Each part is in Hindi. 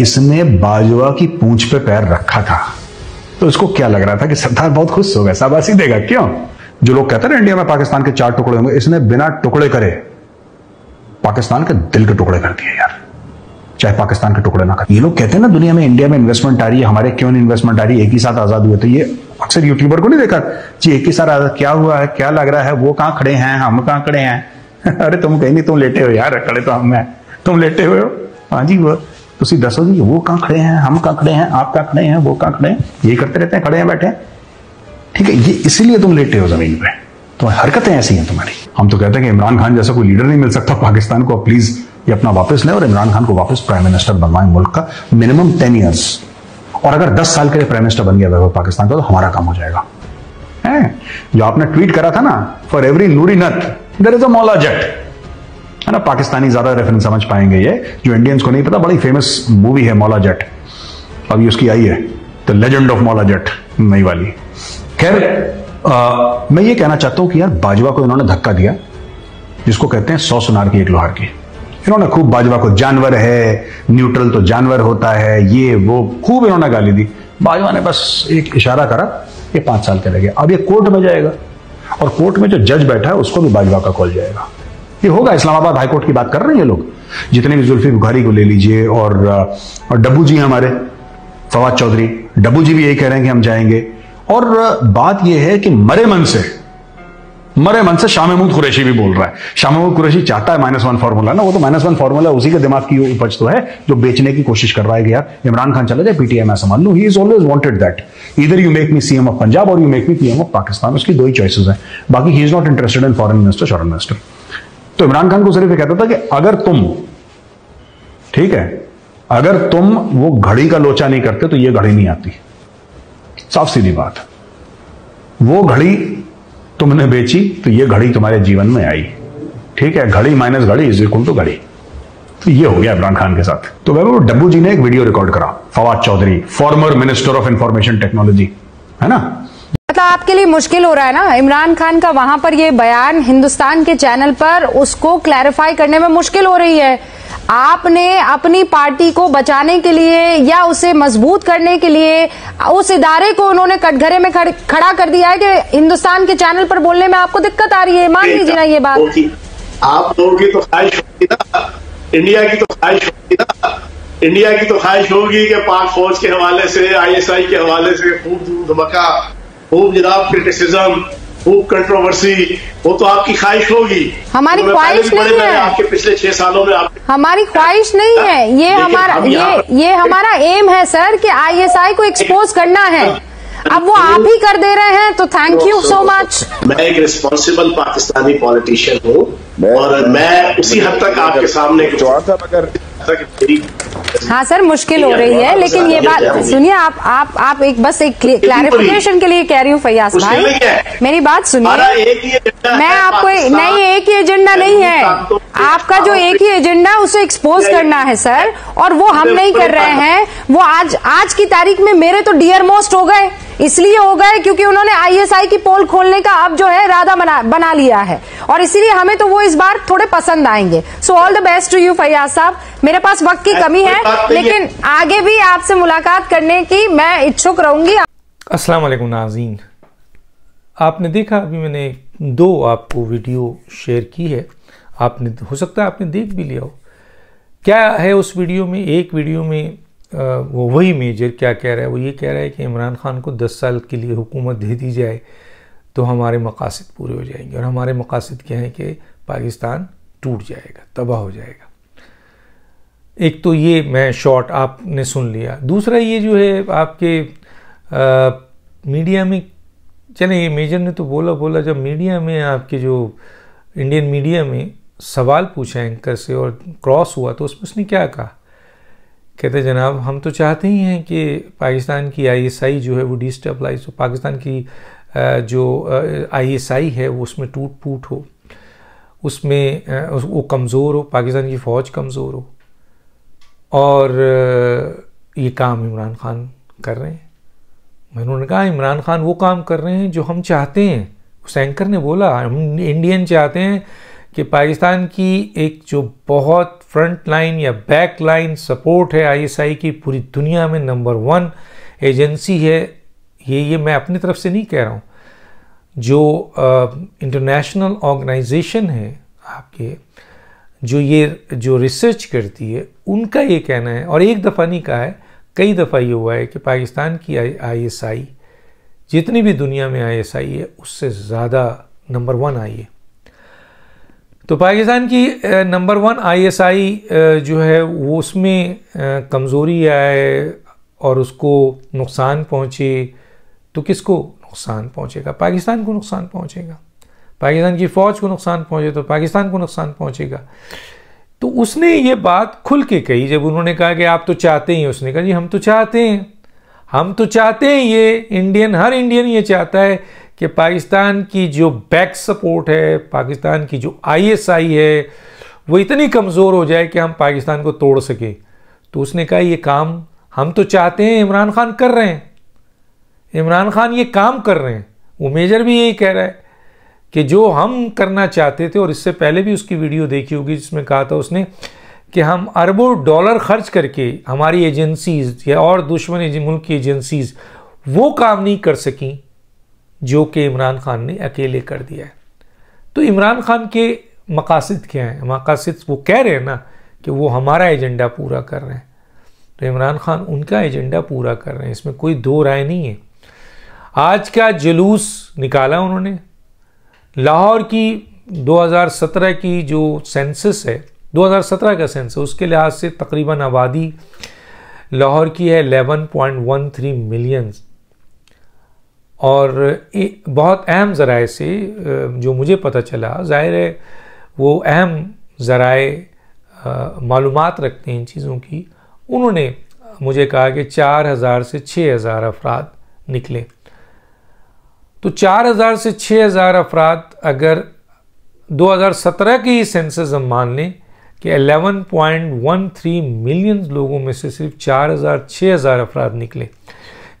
इसने बाजवा की पूंछ पे पैर रखा था तो इसको क्या लग रहा था कि सरदार बहुत खुश हो गया शाबाशी देगा क्यों जो लोग कहते हैं इंडिया में पाकिस्तान के चार टुकड़े होंगे इसने बिना टुकड़े करे पाकिस्तान के दिल के टुकड़े कर दिए यार चाहे पाकिस्तान के टुकड़े ना कर ये लोग कहते हैं ना दुनिया में इंडिया में इन्वेस्टमेंट आ रही है हमारे क्यों इन्वेस्टमेंट आ रही है एक ही साथ आजाद हुए तो ये अक्सर यूट्यूबर को नहीं देखा जी एक ही साथ आजाद क्या हुआ है क्या लग रहा है वो कहाँ खड़े हैं हम कहाँ खड़े हैं अरे तुम कहीं नहीं तुम लेटे हो यार खड़े तो हम हैं तुम लेटे हुए हो हाँ जी वो ਤੁਸੀਂ ਦੱਸੋ ਜੀ ਉਹ कहां खड़े हैं हम कहां खड़े हैं आप कहां खड़े हैं वो कहां खड़े हैं ये करते रहते हैं खड़े हैं बैठे ठीक है ये इसीलिए तुम लेटे हो जमीन पे तुम्हारी हरकतें ऐसी हैं तुम्हारी हम तो कहते हैं कि इमरान खान जैसा कोई लीडर नहीं मिल सकता पाकिस्तान को प्लीज ये अपना वापस ले और इमरान खान को वापस प्राइम मिनिस्टर बनवाए मुल्क का मिनिमम टेन ईयर्स और अगर दस साल के लिए प्राइम मिनिस्टर बन गया पाकिस्तान का तो हमारा काम हो जाएगा है जो आपने ट्वीट करा था ना फॉर एवरी नूरी नथ देर इज अ है ना पाकिस्तानी ज्यादा रेफरेंस समझ पाएंगे ये जो इंडियंस को नहीं पता बड़ी फेमस मूवी है मौला जट अभी उसकी आई है द लेजेंड ऑफ मौला जट नई वाली खैर मैं ये कहना चाहता हूं कि यार बाजवा को इन्होंने धक्का दिया जिसको कहते हैं सौ सुनार की एक लोहार की इन्होंने खूब बाजवा को जानवर है न्यूट्रल तो जानवर होता है ये वो खूब इन्होंने गाली दी बाजवा ने बस एक इशारा करा ये पांच साल के लगे अब ये कोर्ट में जाएगा और कोर्ट में जो जज बैठा है उसको भी बाजवा का कॉल जाएगा ये होगा इस्लामाबाद हाईकोर्ट की बात कर रहे हैं ये लोग जितने भी जुल्फी बुखारी को ले लीजिए और और डब्बू जी हमारे फवाद चौधरी डब्बू जी भी यही कह रहे हैं कि हम जाएंगे और बात यह है कि मरे मन से मरे मन से शाह महमूद कुरैशी भी बोल रहा है शाह महमूद कुरैशी चाहता है माइनस वन फार्मूला ना वो तो माइनस वन फार्मूला उसी के दिमाग की उपज तो है जो बेचने की कोशिश कर रहा है कि यार इमरान खान चला जाए पीटीआई मैं मान लू he is always wanted that इधर you make me CM of Punjab और you make me PM of Pakistan उसकी दो ही चॉइसेस है बाकी he is not interested in foreign minister शॉरन मिनिस्टर तो इमरान खान को सिर्फ यह कहता था कि अगर तुम ठीक है अगर तुम वो घड़ी का लोचा नहीं करते तो ये घड़ी नहीं आती साफ सीधी बात वो घड़ी तुमने बेची तो ये घड़ी तुम्हारे जीवन में आई ठीक है घड़ी माइनस घड़ी इज इक्वल टू घड़ी तो ये हो गया इमरान खान के साथ तो वह डब्बू जी ने एक वीडियो रिकॉर्ड करा Fawad Chaudhry former minister of information technology है ना आपके लिए मुश्किल हो रहा है ना इमरान खान का वहां पर ये बयान हिंदुस्तान के चैनल पर उसको क्लैरिफाई करने में मुश्किल हो रही है आपने अपनी पार्टी को बचाने के लिए या उसे मजबूत करने के लिए उस इदारे को उन्होंने कटघरे में खड़, खड़ा कर दिया है कि हिंदुस्तान के चैनल पर बोलने में आपको दिक्कत आ रही है मान लीजिए ना ये बात आप लोगों की तो ख्वाहिश होगी ना इंडिया की तो ख्वाहिश होगी ना इंडिया की तो ख्वाहिश होगी कि पाक फौज के हवाले से आईएसआई के हवाले से खूब धमका खूब जनाब क्रिटिसिज्म खूब कंट्रोवर्सी वो तो आपकी ख्वाहिश होगी हमारी तो नहीं है आपके पिछले छह सालों में आप हमारी ख्वाहिश नहीं है ये हमारा ये ये हमारा एम है सर कि आईएसआई को एक्सपोज करना है अब वो आप ही कर दे रहे हैं तो थैंक यू सो मच मैं एक रिस्पॉन्सिबल पाकिस्तानी पॉलिटिशियन हूँ और मैं उसी हद तक आपके सामने अगर तक हाँ सर मुश्किल हो रही है लेकिन ये बात सुनिए आप आप आप एक बस एक क्लैरिफिकेशन के लिए कह रही हूँ फैयाज भाई मेरी बात सुनिए मैं आपको नहीं एक ही एजेंडा नहीं है आपका जो एक ही एजेंडा उसे एक्सपोज करना है सर और वो हम नहीं कर रहे हैं वो आज आज की तारीख में मेरे तो डियर मोस्ट हो गए इसलिए हो गए क्योंकि उन्होंने आईएसआई की पोल खोलने का अब जो है इरादा बना, बना लिया है और इसीलिए हमें तो वो इस बार थोड़े पसंद आएंगे so all the best to you Fayyaz sahab मेरे पास वक्त की कमी है लेकिन आगे भी आपसे मुलाकात करने की मैं इच्छुक रहूंगी अस्सलाम वालेकुम नाजीन आपने देखा अभी मैंने दो आपको वीडियो शेयर की है आपने हो सकता है आपने देख भी लिया हो क्या है उस वीडियो में एक वीडियो में आ, वो वही मेजर क्या कह रहा है वो ये कह रहा है कि इमरान खान को 10 साल के लिए हुकूमत दे दी जाए तो हमारे मकासद पूरे हो जाएंगे और हमारे मकासद क्या हैं कि पाकिस्तान टूट जाएगा तबाह हो जाएगा एक तो ये मैं शॉर्ट आपने सुन लिया दूसरा ये जो है आपके आ, मीडिया में चले ये मेजर ने तो बोला बोला जब मीडिया में आपके जो इंडियन मीडिया में सवाल पूछा एंकर से और क्रॉस हुआ तो उसमें उसने क्या कहा कहते जनाब हम तो चाहते ही हैं कि पाकिस्तान की आईएसआई जो है वो डिस्टेबलाइज हो पाकिस्तान की जो आईएसआई है वो उसमें टूट फूट हो उसमें वो कमज़ोर हो पाकिस्तान की फ़ौज कमज़ोर हो और ये काम इमरान खान कर रहे हैं मैंने उन्होंने कहा इमरान खान वो काम कर रहे हैं जो हम चाहते हैं उस एंकर ने बोला हम इंडियन चाहते हैं कि पाकिस्तान की एक जो बहुत फ्रंट लाइन या बैक लाइन सपोर्ट है आईएसआई की पूरी दुनिया में नंबर वन एजेंसी है ये ये मैं अपनी तरफ से नहीं कह रहा हूँ जो इंटरनेशनल uh, ऑर्गेनाइजेशन है आपके जो ये जो रिसर्च करती है उनका ये कहना है और एक दफ़ा नहीं कहा है कई दफ़ा ये हुआ है कि पाकिस्तान की आईएसआई जितनी भी दुनिया में आईएसआई है उससे ज़्यादा नंबर वन आई है तो पाकिस्तान की नंबर वन आईएसआई जो है वो उसमें कमज़ोरी आए और उसको नुकसान पहुँचे तो किसको नुकसान पहुंचेगा पाकिस्तान को नुकसान पहुंचेगा पाकिस्तान की फ़ौज को नुकसान पहुंचे तो पाकिस्तान को नुकसान पहुंचेगा तो उसने ये बात खुल के कही जब उन्होंने कहा कि आप तो चाहते ही उसने कहा जी हम तो चाहते हैं हम तो चाहते हैं ये इंडियन हर इंडियन ये चाहता है कि पाकिस्तान की जो बैक सपोर्ट है पाकिस्तान की जो आईएसआई है वो इतनी कमज़ोर हो जाए कि हम पाकिस्तान को तोड़ सकें तो उसने कहा ये काम हम तो चाहते हैं इमरान खान कर रहे हैं इमरान खान ये काम कर रहे हैं वो मेजर भी यही कह रहा है कि जो हम करना चाहते थे और इससे पहले भी उसकी वीडियो देखी होगी जिसमें कहा था उसने कि हम अरबों डॉलर खर्च करके हमारी एजेंसीज या और दुश्मन मुल्क की एजेंसीज वो काम नहीं कर सकें जो कि इमरान खान ने अकेले कर दिया है तो इमरान खान के मकासद क्या हैं मकासद वो कह रहे हैं ना कि वो हमारा एजेंडा पूरा कर रहे हैं तो इमरान खान उनका एजेंडा पूरा कर रहे हैं इसमें कोई दो राय नहीं है आज का जुलूस निकाला उन्होंने लाहौर की 2017 की जो सेंसस है 2017 का सेंसस उसके लिहाज से तकरीबन आबादी लाहौर की है 11.13 मिलियन और बहुत अहम ज़राए से जो मुझे पता चला ज़ाहिर है वो अहम ज़राए मालूम रखते हैं इन चीज़ों की उन्होंने मुझे कहा कि 4000 से 6000 अफराद निकले तो 4000 से 6000 अफराद अगर 2017 की ही सेंसस हम मान लें कि 11.13 मिलियन लोगों में से सिर्फ 4000 6000 अफराद निकले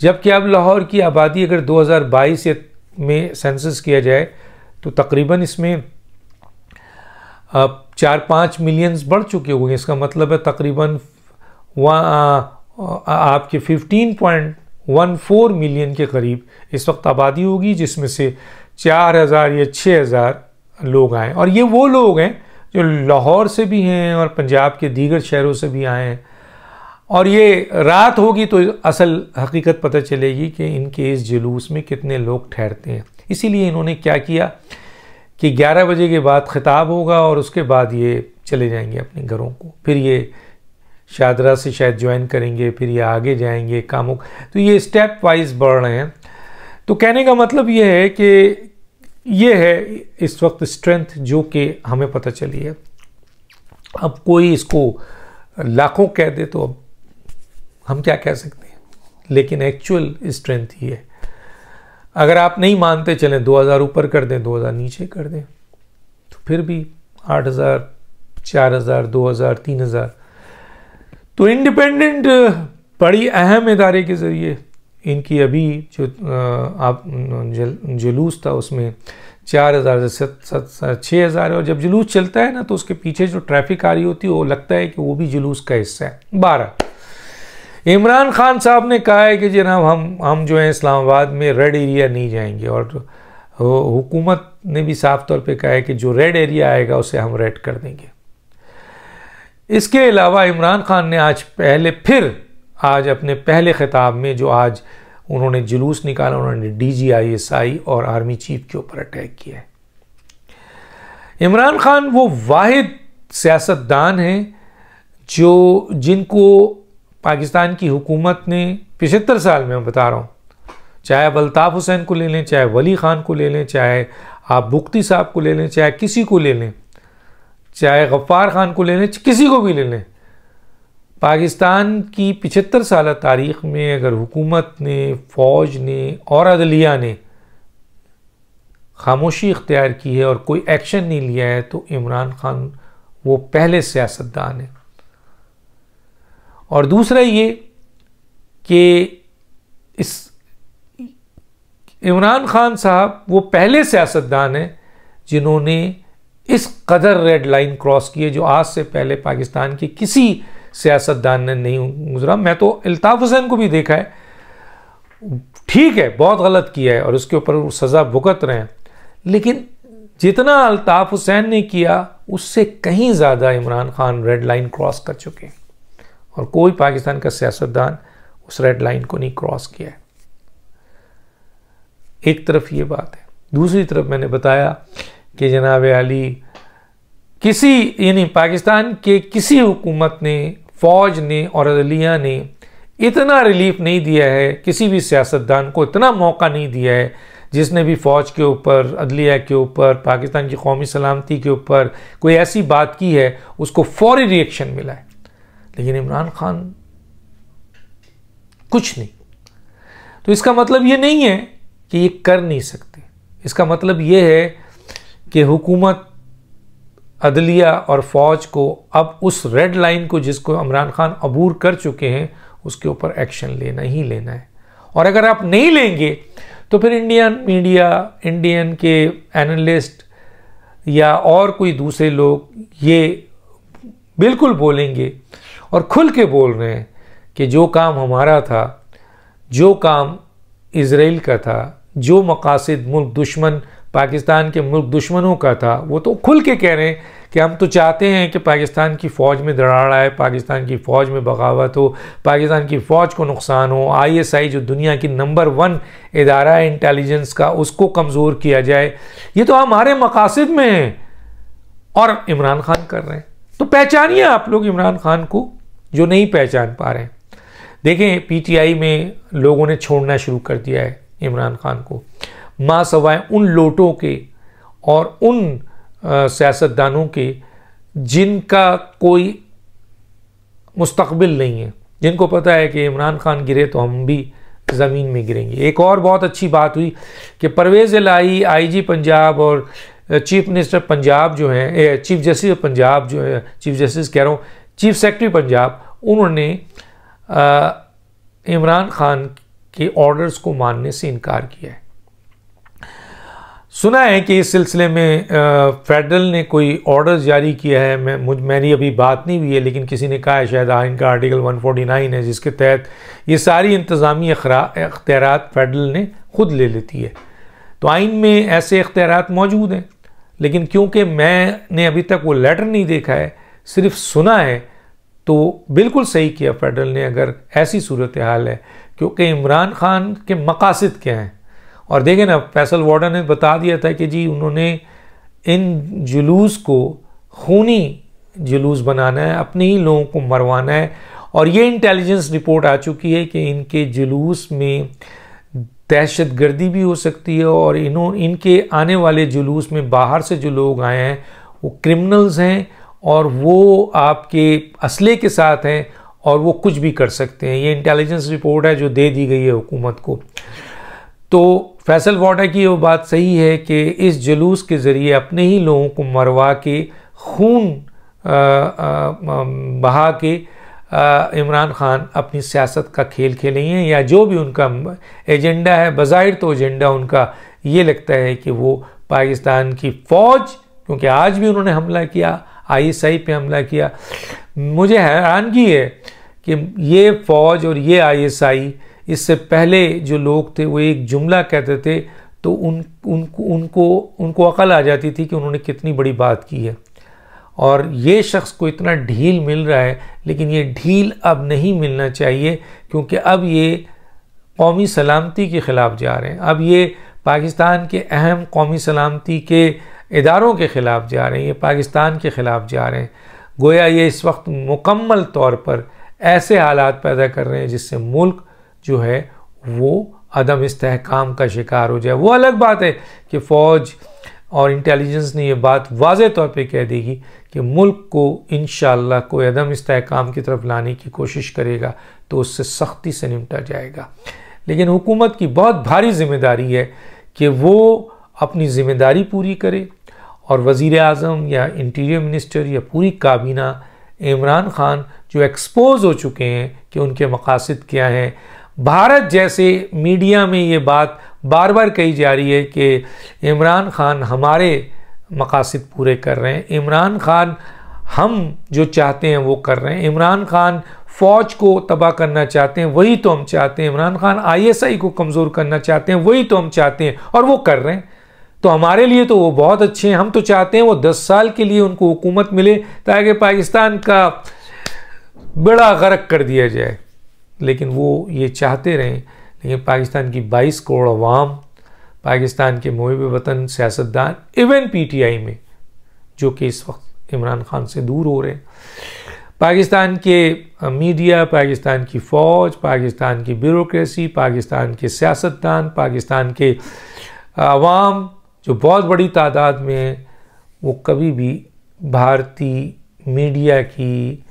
जबकि अब लाहौर की आबादी अगर 2022 में सेंसस किया जाए तो तकरीबन इसमें अब चार पाँच मिलियंस बढ़ चुके होंगे इसका मतलब है तकरीबन आपके पॉइंट वन फोर मिलियन के करीब इस वक्त आबादी होगी जिसमें से चार हज़ार या छः हज़ार लोग आए और ये वो लोग हैं जो लाहौर से भी हैं और पंजाब के दीगर शहरों से भी आए हैं और ये रात होगी तो असल हकीकत पता चलेगी कि इनके इस जुलूस में कितने लोग ठहरते हैं इसीलिए इन्होंने क्या किया कि 11 बजे के बाद ख़िताब होगा और उसके बाद ये चले जाएंगे अपने घरों को फिर ये शादरा से शायद ज्वाइन करेंगे फिर ये आगे जाएंगे कामुक तो ये स्टेप वाइज बढ़ रहे हैं तो कहने का मतलब ये है कि ये है इस वक्त स्ट्रेंथ जो कि हमें पता चली है अब कोई इसको लाखों कह दे तो अब हम क्या कह सकते हैं लेकिन एक्चुअल स्ट्रेंथ ही है अगर आप नहीं मानते चलें 2000 ऊपर कर दें 2000 नीचे कर दें तो फिर भी 8000 4000 2000 3000 तो इंडिपेंडेंट uh, बड़ी अहम इदारे के ज़रिए इनकी अभी जो uh, आप जल, जुलूस था उसमें चार हज़ार से छः हज़ार और जब जुलूस चलता है ना तो उसके पीछे जो ट्रैफिक आ रही होती है वो लगता है कि वो भी जुलूस का हिस्सा है बारह इमरान खान साहब ने कहा है कि जनाब हम हम जो है इस्लामाबाद में रेड एरिया नहीं जाएंगे और हुकूमत ने भी साफ तौर पे कहा है कि जो रेड एरिया आएगा उसे हम रेड कर देंगे इसके अलावा इमरान खान ने आज पहले फिर आज अपने पहले ख़िताब में जो आज उन्होंने जुलूस निकाला उन्होंने D G I S I और आर्मी चीफ के ऊपर अटैक किया है इमरान खान वो वाद सियासतदान हैं जो जिनको पाकिस्तान की हुकूमत ने पिछहत्तर साल में बता रहा हूँ चाहे अब अल्ताफ़ हुसैन को ले लें चाहे वली ख़ान को ले लें चाहे आप बुख्ती साहब को ले लें चाहे किसी को ले लें चाहे गफ्फार खान को ले लें किसी को भी ले लें पाकिस्तान की पिछहत्तर साल तारीख में अगर हुकूमत ने फ़ौज ने और अदलिया ने खामोशी इख्तियार की है और कोई एक्शन नहीं लिया है तो इमरान खान वो पहले सियासतदान है और दूसरा ये कि इस इमरान खान साहब वो पहले सियासतदान हैं जिन्होंने इस कदर रेड लाइन क्रॉस की है जो आज से पहले पाकिस्तान के किसी सियासतदान ने नहीं गुजरा मैं तो अल्ताफ़ हुसैन को भी देखा है ठीक है बहुत गलत किया है और उसके ऊपर सज़ा भुगत रहे हैं लेकिन जितना अल्ताफ़ हुसैन ने किया उससे कहीं ज़्यादा Imran Khan red line cross कर चुके हैं और कोई पाकिस्तान का सियासतदान उस रेड लाइन को नहीं क्रॉस किया है एक तरफ ये बात है दूसरी तरफ मैंने बताया कि जनाब अली किसी यानी पाकिस्तान के किसी हुकूमत ने फ़ौज ने और अदलिया ने इतना रिलीफ नहीं दिया है किसी भी सियासतदान को इतना मौका नहीं दिया है जिसने भी फ़ौज के ऊपर अदलिया के ऊपर पाकिस्तान की कौमी सलामती के ऊपर कोई ऐसी बात की है उसको फौरी रिएक्शन मिला है लेकिन इमरान खान कुछ नहीं तो इसका मतलब ये नहीं है कि ये कर नहीं सकते इसका मतलब ये है कि हुकूमत अदलिया और फ़ौज को अब उस रेड लाइन को जिसको इमरान खान अबूर कर चुके हैं उसके ऊपर एक्शन लेना ही लेना है और अगर आप नहीं लेंगे तो फिर इंडियन मीडिया इंडियन के एनालिस्ट या और कोई दूसरे लोग ये बिल्कुल बोलेंगे और खुल के बोल रहे हैं कि जो काम हमारा था जो काम इसराइल का था जो मकासद मुल्क दुश्मन पाकिस्तान के मुल्क दुश्मनों का था वो तो खुल के कह रहे हैं कि हम तो चाहते हैं कि पाकिस्तान की फ़ौज में दराड़ आए पाकिस्तान की फ़ौज में बगावत हो पाकिस्तान की फ़ौज को नुकसान हो आईएसआई जो दुनिया की नंबर वन इदारा है इंटेलिजेंस का उसको कमज़ोर किया जाए ये तो हमारे मकासद में है और इमरान खान कर रहे हैं तो पहचानिए आप लोग इमरान खान को जो नहीं पहचान पा रहे हैं देखें पी में लोगों ने छोड़ना शुरू कर दिया है इमरान खान को माँ सवाए उन लोटों के और उन सियासतदानों के जिनका कोई मुस्तबिल नहीं है जिनको पता है कि इमरान खान गिरे तो हम भी ज़मीन में गिरेंगे एक और बहुत अच्छी बात हुई कि परवेज़ लाई आईजी पंजाब और चीफ मिनिस्टर पंजाब जो हैं चीफ जस्टिस पंजाब जो है चीफ जस्टिस कह रहा हूँ चीफ सेक्रेटरी पंजाब उन्होंने इमरान खान के ऑर्डर्स को मानने से इनकार किया है सुना है कि इस सिलसिले में फेडरल ने कोई ऑर्डर जारी किया है मैं मुझ मेरी अभी बात नहीं हुई है लेकिन किसी ने कहा है शायद आइन का आर्टिकल 149 है जिसके तहत ये सारी इंतज़ामी अख्तियार फेडरल ने खुद ले लेती है तो आइन में ऐसे अख्तियार मौजूद हैं लेकिन क्योंकि मैंने अभी तक वो लेटर नहीं देखा है सिर्फ सुना है तो बिल्कुल सही किया फेडरल ने अगर ऐसी सूरत हाल है क्योंकि इमरान खान के मकासद क्या हैं और देखें ना फैसल वार्डन ने बता दिया था कि जी उन्होंने इन जुलूस को खूनी जुलूस बनाना है अपने ही लोगों को मरवाना है और ये इंटेलिजेंस रिपोर्ट आ चुकी है कि इनके जुलूस में दहशत गर्दी भी हो सकती है और इन्हों इनके आने वाले जुलूस में बाहर से जो लोग आए हैं वो क्रिमिनल्स हैं और वो आपके असले के साथ हैं और वो कुछ भी कर सकते हैं ये इंटेलिजेंस रिपोर्ट है जो दे दी गई है हुकूमत को तो फैसल वाडा की वो बात सही है कि इस जुलूस के ज़रिए अपने ही लोगों को मरवा के खून बहा के इमरान खान अपनी सियासत का खेल खेलेंगे या जो भी उनका एजेंडा है बाहर तो एजेंडा उनका ये लगता है कि वो पाकिस्तान की फ़ौज क्योंकि आज भी उन्होंने हमला किया आईएसआई पे हमला किया मुझे हैरानगी है कि ये फ़ौज और ये आईएसआई इससे पहले जो लोग थे वो एक जुमला कहते थे तो उन उनको उनको उनको अकल आ जाती थी कि उन्होंने कितनी बड़ी बात की है और ये शख्स को इतना ढील मिल रहा है लेकिन ये ढील अब नहीं मिलना चाहिए क्योंकि अब ये कौमी सलामती के ख़िलाफ़ जा रहे हैं अब ये पाकिस्तान के अहम कौमी सलामती के इदारों के ख़िलाफ़ जा रहे हैं ये पाकिस्तान के ख़िलाफ़ जा रहे हैं गोया ये इस वक्त मुकम्मल तौर पर ऐसे हालात पैदा कर रहे हैं जिससे मुल्क जो है वो अदम इस्तेकाम का शिकार हो जाए वो अलग बात है कि फ़ौज और इंटेलिजेंस ने यह बात वाज तौर पर कह देगी कि मुल्क को इन कोई अदम इस्तेकाम की तरफ लाने की कोशिश करेगा तो उससे सख्ती से निपटा जाएगा लेकिन हुकूमत की बहुत भारी जिम्मेदारी है कि वो अपनी ज़िम्मेदारी पूरी करे और वज़ी अजम या इंटीरियर मिनिस्टर या पूरी काबीना इमरान खान जो एक्सपोज हो चुके हैं कि उनके मकासद क्या हैं भारत जैसे मीडिया में ये बात बार बार कही जा रही है कि इमरान ख़ान हमारे मकासद पूरे कर रहे हैं इमरान ख़ान हम जो चाहते हैं वो कर रहे हैं इमरान ख़ान फ़ौज को तबाह करना चाहते हैं वही तो हम चाहते हैं इमरान खान आईएसआई को कमज़ोर करना चाहते हैं वही तो हम चाहते हैं और वो कर रहे हैं तो हमारे लिए तो वो बहुत अच्छे हैं हम तो चाहते हैं वो दस साल के लिए उनको हुकूमत मिले ताकि पाकिस्तान का बड़ा गर्क कर दिया जाए लेकिन वो ये चाहते रहें लेकिन पाकिस्तान की 22 करोड़ अवाम पाकिस्तान के मोहब वतन सियासतदान इवन पीटीआई में जो कि इस वक्त इमरान खान से दूर हो रहे हैं पाकिस्तान के मीडिया पाकिस्तान की फ़ौज पाकिस्तान की ब्यूरोसी पाकिस्तान के सियासतदान पाकिस्तान के आवाम जो बहुत बड़ी तादाद में वो कभी भी भारतीय मीडिया की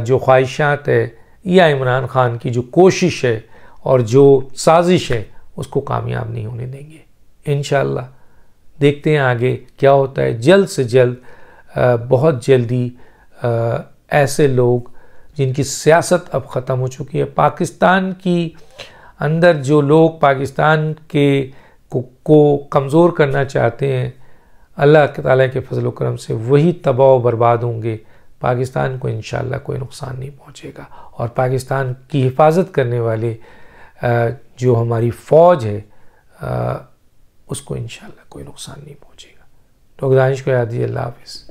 जो ख्वाहिशात है या इमरान खान की जो कोशिश है और जो साजिश है उसको कामयाब नहीं होने देंगे इन देखते हैं आगे क्या होता है जल्द से जल्द बहुत जल्दी ऐसे लोग जिनकी सियासत अब ख़त्म हो चुकी है पाकिस्तान की अंदर जो लोग पाकिस्तान के को, को कमज़ोर करना चाहते हैं अल्लाह के ताला के फजल करम से वही तबाह बर्बाद होंगे पाकिस्तान को इन कोई नुकसान नहीं पहुँचेगा और पाकिस्तान की हिफाजत करने वाले जो हमारी फ़ौज है उसको इन कोई नुकसान नहीं पहुँचेगा डॉक्टर तो दानिश को याद दिए अल्लाह हाफिज़